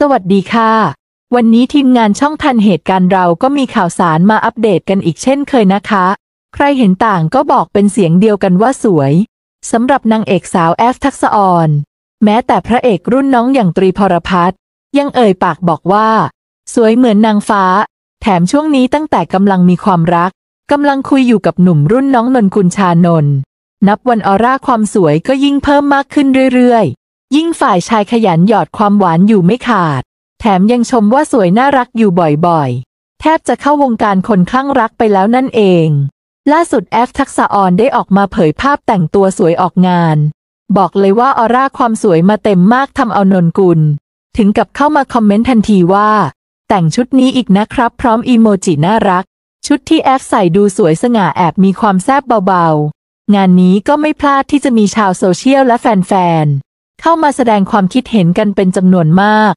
สวัสดีค่ะ วันนี้ทีมงานช่องทันเหตุการณ์เราก็มีข่าวสารมาอัปเดตกันอีกเช่นเคยนะคะ ใครเห็นต่างก็บอกเป็นเสียงเดียวกันว่าสวยสำหรับนางเอกสาวแอฟทักษอร แม้แต่พระเอกรุ่นน้องอย่างตรีพรพัฒน์ยังเอ่ยปากบอกว่า สวยเหมือนนางฟ้า แถมช่วงนี้ตั้งแต่กำลังมีความรักกำลังคุยอยู่กับหนุ่มรุ่นน้องนนกุลชานน นับวันออร่าความสวยก็ยิ่งเพิ่มมากขึ้นเรื่อยยิ่งฝ่ายชายขยันหยอดความหวานอยู่ไม่ขาด แถมยังชมว่าสวยน่ารักอยู่บ่อยๆ แทบจะเข้าวงการคนคลั่งรักไปแล้วนั่นเอง ล่าสุดแอฟทักษะออนได้ออกมาเผยภาพแต่งตัวสวยออกงาน บอกเลยว่าออร่าความสวยมาเต็มมากทำเอานนกุล ถึงกับเข้ามาคอมเมนต์ทันทีว่า แต่งชุดนี้อีกนะครับพร้อมอีโมจิน่ารักชุดที่แอฟใส่ดูสวยสง่าแอบมีความแซบเบาๆงานนี้ก็ไม่พลาดที่จะมีชาวโซเชียลและแฟนๆเข้ามาแสดงความคิดเห็นกันเป็นจำนวนมาก